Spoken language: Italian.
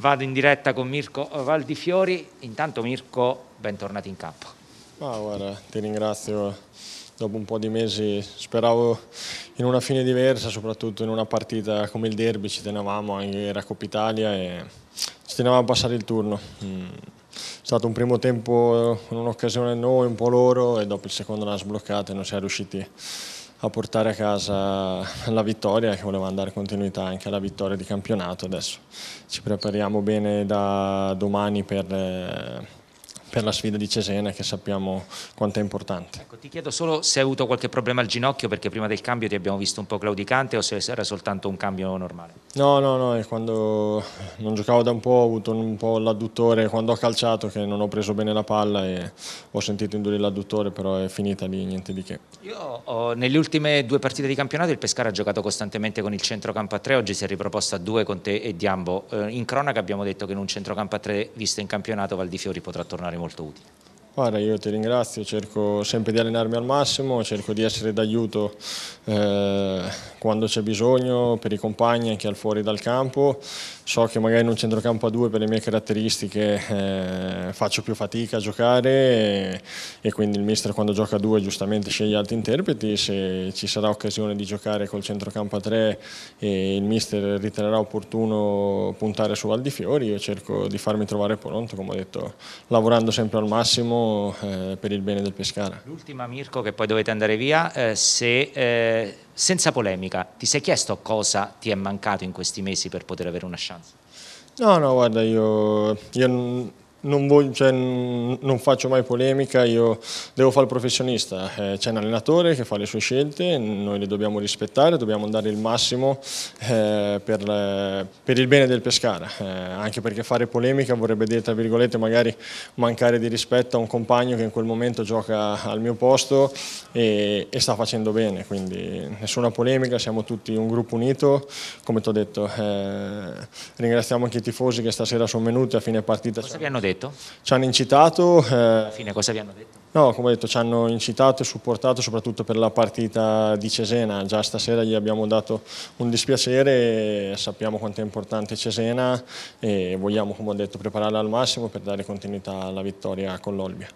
Vado in diretta con Mirko Valdifiori. Intanto Mirko, bentornato in campo. Ma guarda, ti ringrazio. Dopo un po' di mesi speravo in una fine diversa, soprattutto in una partita come il derby, ci tenevamo anche la Coppa Italia e ci tenevamo a passare il turno. Mm. È stato un primo tempo con un'occasione noi, un po' loro e dopo il secondo l'ha sbloccato e non si è riusciti a portare a casa la vittoria che voleva dare continuità anche alla vittoria di campionato adesso ci prepariamo bene da domani per eh, per la sfida di Cesena che sappiamo quanto è importante. Ecco, ti chiedo solo se hai avuto qualche problema al ginocchio perché prima del cambio ti abbiamo visto un po' claudicante o se era soltanto un cambio normale. No, no, no, è quando non giocavo da un po' ho avuto un po' l'adduttore quando ho calciato che non ho preso bene la palla e ho sentito indurire l'adduttore però è finita lì, niente di che. Io ho, oh, nelle ultime due partite di campionato il Pescara ha giocato costantemente con il centrocampo a tre, oggi si è riproposto a due con te e Diambo. Eh, in cronaca abbiamo detto che in un centrocampo a tre visto in campionato Valdifiori potrà tornare in molto utile. Guarda, io ti ringrazio, cerco sempre di allenarmi al massimo, cerco di essere d'aiuto eh, quando c'è bisogno per i compagni anche al fuori dal campo. So che magari in un centrocampo a due per le mie caratteristiche eh, faccio più fatica a giocare e, e, quindi il mister quando gioca a due giustamente sceglie altri interpreti, se ci sarà occasione di giocare col centrocampo a tre e il mister riterrà opportuno puntare su Valdifiori, io cerco di farmi trovare pronto, come ho detto, lavorando sempre al massimo eh, per il bene del Pescara. L'ultima Mirko che poi dovete andare via, eh, se, eh, senza polemica, ti sei chiesto cosa ti è mancato in questi mesi per poter avere una chance? No, no, guarda, io, io non, voglio, cioè, non, faccio mai polemica, io devo fare il professionista, eh, c'è un allenatore che fa le sue scelte, noi le dobbiamo rispettare, dobbiamo dare il massimo eh, per, eh, per, il bene del Pescara, eh, anche perché fare polemica vorrebbe dire tra virgolette magari mancare di rispetto a un compagno che in quel momento gioca al mio posto e, e sta facendo bene, quindi nessuna polemica, siamo tutti un gruppo unito, come ti ho detto, eh, ringraziamo anche i tifosi che stasera sono venuti a fine partita. Cosa vi hanno detto? detto? Ci hanno incitato. Eh... Alla fine cosa vi hanno detto? No, come ho detto, ci hanno incitato e supportato soprattutto per la partita di Cesena. Già stasera gli abbiamo dato un dispiacere, sappiamo quanto è importante Cesena e vogliamo, come ho detto, prepararla al massimo per dare continuità alla vittoria con l'Olbia.